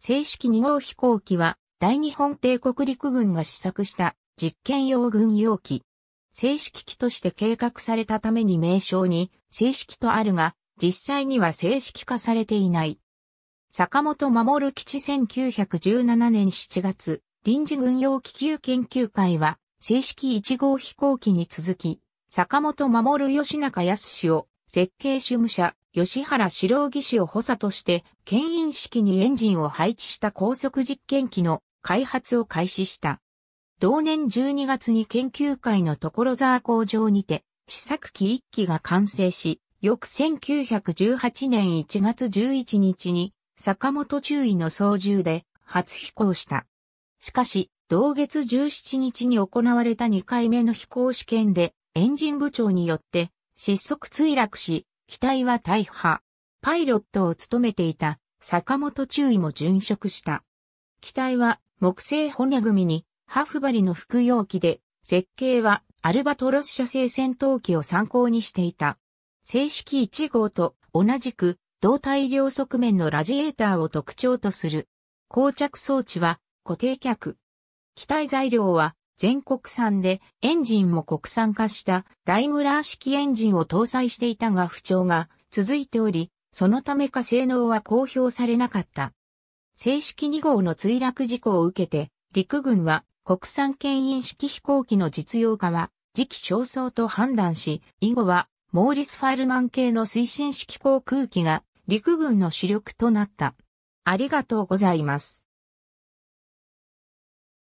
正式2号飛行機は、大日本帝国陸軍が試作した実験用軍用機。正式機として計画されたために名称に正式とあるが、実際には正式化されていない。坂本守基地1917年7月、臨時軍用気球研究会は、正式1号飛行機に続き、坂本守義中康を設計主務者、吉原四郎技師を補佐として、牽引式にエンジンを配置した高速実験機の開発を開始した。同年12月に研究会の所沢工場にて、試作機1機が完成し、翌1918年1月11日に、坂本中尉の操縦で初飛行した。しかし、同月17日に行われた2回目の飛行試験で、エンジン部長によって失速墜落し、機体は大破。パイロットを務めていた坂本中尉も殉職した。機体は木製骨組みにハフバリの服用機で、設計はアルバトロス社製戦闘機を参考にしていた。正式1号と同じく胴体両側面のラジエーターを特徴とする。膠着装置は固定客。機体材料は全国産でエンジンも国産化したダイムラー式エンジンを搭載していたが不調が続いており、そのためか性能は公表されなかった。正式2号の墜落事故を受けて、陸軍は国産牽引式飛行機の実用化は時期尚早と判断し、以後はモーリス・ファルマン系の推進式航空機が陸軍の主力となった。ありがとうございます。